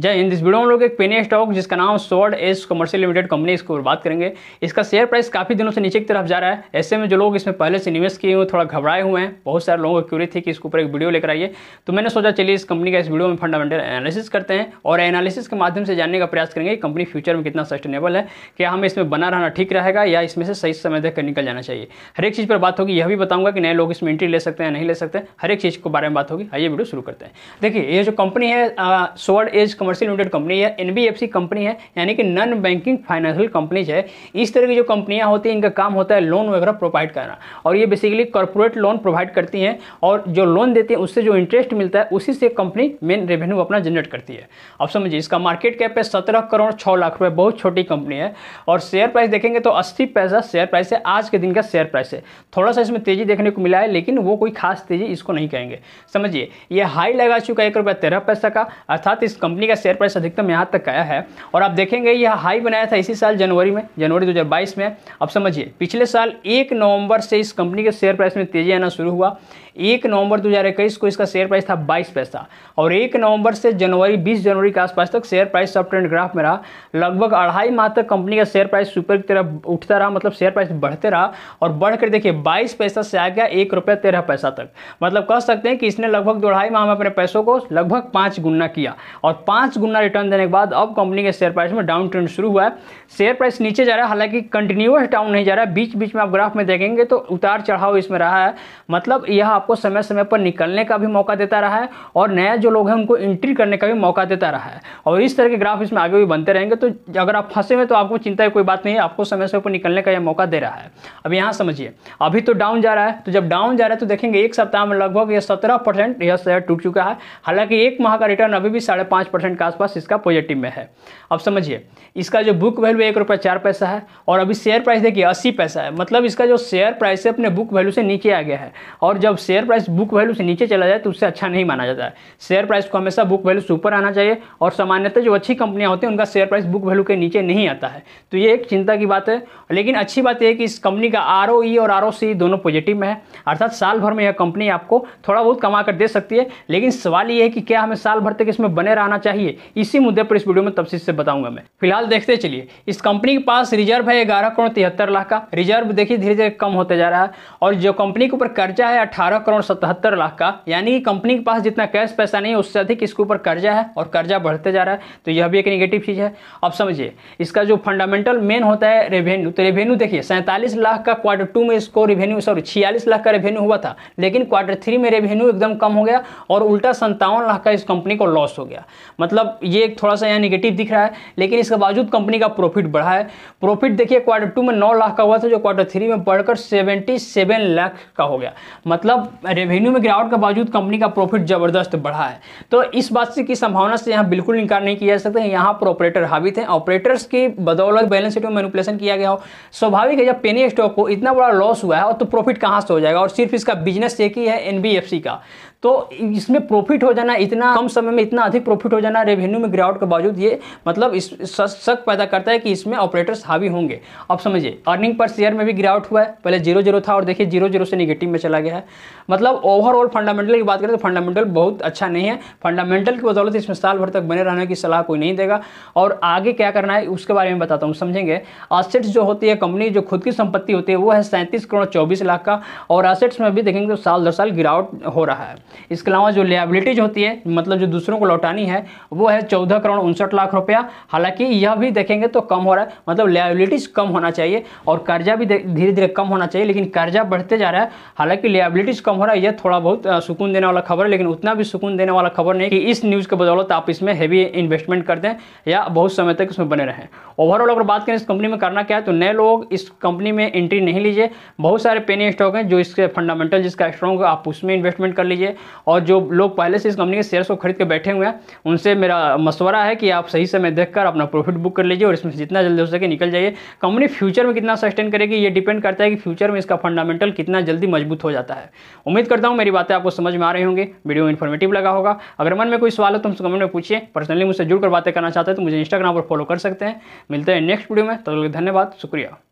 जय हिंद इस वीडियो में लोग एक पेनी स्टॉक जिसका नाम Sword Edge Commercial Limited company इसको बात करेंगे इसका शेयर प्राइस काफ़ी दिनों से नीचे की तरफ जा रहा है ऐसे में जो लोग इसमें पहले से निवेश किए हुए थोड़ा घबराए हुए हैं बहुत सारे लोगों को क्यूरी थी कि इसके ऊपर एक वीडियो लेकर आइए तो मैंने सोचा चलिए इस कंपनी का इस वीडियो में फंडामेंटल एनालिसिस करते हैं और एनालिसिस के माध्यम से जानने का प्रयास करेंगे कि कंपनी फ्यूचर में कितना सस्टेनेबल है क्या हमें इसमें बना रहना ठीक रहेगा या इसमें से सही समय देखकर निकल जाना चाहिए हर एक चीज़ पर बात होगी यह भी बताऊंगा कि नए लोग इसमें एंट्री ले सकते हैं नहीं ले सकते हर एक चीज़ के बारे में बात होगी आइए वीडियो शुरू करते हैं देखिए ये जो कंपनी है Sword Edge Commercial Limited company है एनबीएफसी कंपनी है यानी कि नॉन बैंकिंग फाइनेंशियल कंपनीज है इस तरह की जो कंपनियां होती हैं इनका काम होता है लोन वगैरह प्रोवाइड करना और ये बेसिकली कॉर्पोरेट लोन प्रोवाइड करती हैं और जो लोन देती हैं उससे जो इंटरेस्ट मिलता है उसी से कंपनी मेन रेवेन्यू अपना जनरेट करती है अब समझिए इसका मार्केट कैप है सत्रह करोड़ छः लाख रुपये बहुत छोटी कंपनी है और शेयर प्राइस देखेंगे तो अस्सी पैसा शेयर प्राइस है आज के दिन का शेयर प्राइस है थोड़ा सा इसमें तेजी देखने को मिला है लेकिन वो कोई खास तेजी इसको नहीं कहेंगे समझिए ये हाई लगा चुका है एक रुपया तेरह पैसा का अर्थात इस कंपनी का शेयर प्राइस अधिकतम यहाँ तक आया है और आप देखेंगे यह हाई बनाया था इसी साल जनवरी में जनवरी 2022 में अब समझिए पिछले साल एक नवंबर से इस कंपनी के शेयर प्राइस में तेजी आना शुरू हुआ एक नवंबर 2021 को इसका शेयर प्राइस था 22 पैसा और एक नवंबर से जनवरी 20 जनवरी के आसपास तक शेयर प्राइस सब ट्रेंड ग्राफ में रहा लगभग अढ़ाई माह तक कंपनी का शेयर प्राइस सुपर की तरफ उठता रहा मतलब शेयर प्राइस बढ़ते रहा और बढ़कर देखिए बाईस पैसा से आ गया एक रुपया तेरह पैसा तक मतलब कह सकते हैं कि इसने लगभग दो अढ़ाई माह में अपने पैसों को लगभग पाँच गुना किया और पाँच गुना रिटर्न देने के बाद अब कंपनी के शेयर प्राइस में डाउन ट्रेंड शुरू हुआ है शेयर प्राइस नीचे जा रहा है हालांकि कंटिन्यूस डाउन नहीं जा रहा है बीच बीच में आप ग्राफ में देखेंगे तो उतार चढ़ाव इसमें रहा है मतलब यह आपको समय समय पर निकलने का भी मौका देता रहा है और नया जो लोग हैं उनको एंट्री करने का भी मौका देता रहा है और इस तरह के ग्राफ इसमें आगे भी बनते रहेंगे तो अगर आप फंसे हुए तो आपको चिंता की कोई बात नहीं है आपको समय समय पर निकलने का यह मौका दे रहा है अब यहाँ समझिए अभी तो डाउन जा रहा है तो जब डाउन जा रहा है तो देखेंगे एक सप्ताह में लगभग यह सत्रह परसेंट यह शेयर टूट चुका है हालांकि एक माह का रिटर्न अभी भी साढ़े पाँच परसेंट के आसपास इसका पॉजिटिव में है अब समझिए इसका जो बुक वैल्यू एक रुपये चार पैसा है और अभी शेयर प्राइस देखिए अस्सी पैसा है मतलब इसका जो शेयर प्राइस है अपने बुक वैल्यू से नीचे आ गया है और जब share share price book value से नीचे चला जाए तो उससे अच्छा नहीं माना जाता है शेयर प्राइस को हमेशा बुक वैल्यू से ऊपर आना चाहिए और सामान्यतः जो अच्छी कंपनियाँ होती हैं उनका शेयर प्राइस बुक वैल्यू के नीचे नहीं आता है तो ये एक चिंता की बात है लेकिन अच्छी बात यह है कि इस कंपनी का आर e और आर दोनों पॉजिटिव में है अर्थात साल भर में यह कंपनी आपको थोड़ा बहुत कमा कर दे सकती है लेकिन सवाल ये है कि क्या हमें साल भर तक इसमें बने रहना चाहिए इसी मुद्दे पर इस वीडियो में तफसी से बताऊंगा मैं फिलहाल देखते चलिए इस कंपनी के पास रिजर्व है ग्यारह करोड़ तिहत्तर लाख का रिजर्व देखिए धीरे धीरे कम होते जा रहा है और जो कंपनी के ऊपर कर्जा है अठारह करोड़ सतहत्तर लाख का यानी कि कंपनी के पास जितना कैश पैसा नहीं है उससे अधिक इसके ऊपर कर्जा है और कर्जा बढ़ते जा रहा है तो यह भी एक निगेटिव चीज़ है अब समझिए इसका जो फंडामेंटल मेन होता है रेवेन्यू तो रेवेन्यू देखिए सैंतालीस लाख का क्वार्टर टू में इसको रेवेन्यू सॉरी छियालीस लाख का रेवेन्यू हुआ था लेकिन क्वार्टर थ्री में रेवेन्यू एकदम कम हो गया और उल्टा संतावन लाख का इस कंपनी को लॉस हो गया मतलब ये थोड़ा सा यहाँ निगेटिव दिख रहा है लेकिन इसके बावजूद कंपनी का प्रॉफिट बढ़ा है प्रॉफिट देखिए क्वार्टर टू में नौ लाख का हुआ था जो क्वार्टर थ्री में बढ़कर सेवेंटी सेवन लाख का हो गया मतलब रेवेन्यू में गिरावट के बावजूद कंपनी का प्रॉफिट जबरदस्त बढ़ा है तो इस बात से की संभावना से यहाँ बिल्कुल इंकार नहीं किया जा सकता यहाँ पर ऑपरेटर हावित हैं ऑपरेटर्स की बदौलत बैलेंस शीट में मैनिपुलेशन किया गया हो स्वाभाविक है जब पेनी स्टॉक को इतना बड़ा लॉस हुआ है और तो प्रॉफिट कहाँ से हो जाएगा और सिर्फ इसका बिजनेस एक ही है एन का तो इसमें प्रॉफिट हो जाना इतना कम समय में इतना अधिक प्रॉफिट हो जाना रेवेन्यू में गिरावट के बावजूद ये मतलब इस शक पैदा करता है कि इसमें ऑपरेटर्स हावी होंगे अब समझिए अर्निंग पर शेयर में भी गिरावट हुआ है पहले जीरो जीरो था और देखिए जीरो जीरो से निगेटिव में चला गया है मतलब ओवरऑल फंडामेंटल की बात करें तो फंडामेंटल बहुत अच्छा नहीं है फंडामेंटल की बदौलत इसमें साल भर तक बने रहने की सलाह कोई नहीं देगा और आगे क्या करना है उसके बारे में बताता हूँ समझेंगे असेट्स जो होती है कंपनी जो खुद की संपत्ति होती है वो है सैंतीस करोड़ चौबीस लाख का और असेट्स में भी देखेंगे तो साल दर साल गिरावट हो रहा है इसके अलावा जो लियाबिलिटीज होती है मतलब जो दूसरों को लौटानी है वो है चौदह करोड़ उनसठ लाख रुपया हालांकि यह भी देखेंगे तो कम हो रहा है मतलब लियाबिलिटीज कम होना चाहिए और कर्जा भी धीरे धीरे कम होना चाहिए लेकिन कर्जा बढ़ते जा रहा है हालांकि लियाबिलिटीज कम हो रहा है यह थोड़ा बहुत सुकून देने वाला खबर है लेकिन उतना भी सुकून देने वाला खबर नहीं कि इस न्यूज़ के बदौलत आप इसमें हैवी इन्वेस्टमेंट कर दें या बहुत समय तक इसमें बने रहें ओवरऑल अगर बात करें इस कंपनी में करना क्या है तो नए लोग इस कंपनी में एंट्री नहीं लीजिए बहुत सारे पेनी स्टॉक हैं जो इसके फंडामेंटल जिसका स्ट्रॉन्ग आप उसमें इन्वेस्टमेंट कर लीजिए और जो लोग पहले से इस कंपनी के शेयर्स को खरीद के बैठे हुए हैं उनसे मेरा मशवरा है कि आप सही समय देखकर अपना प्रॉफिट बुक कर लीजिए और इसमें जितना जल्दी हो सके निकल जाइए कंपनी फ्यूचर में कितना सस्टेन करेगी ये डिपेंड करता है कि फ्यूचर में इसका फंडामेंटल कितना जल्दी मजबूत हो जाता है उम्मीद करता हूँ मेरी बातें आपको समझ में आ रही होंगे वीडियो इन्फॉर्मेटिव लगा होगा अगर मन में कोई सवाल हो तो हमसे कमेंट में पूछिए पर्सनली मुझसे जुड़कर बातें करना चाहते हैं तो मुझे इंस्टाग्राम पर फॉलो कर सकते हैं मिलते हैं नेक्स्ट वीडियो में तो धन्यवाद शुक्रिया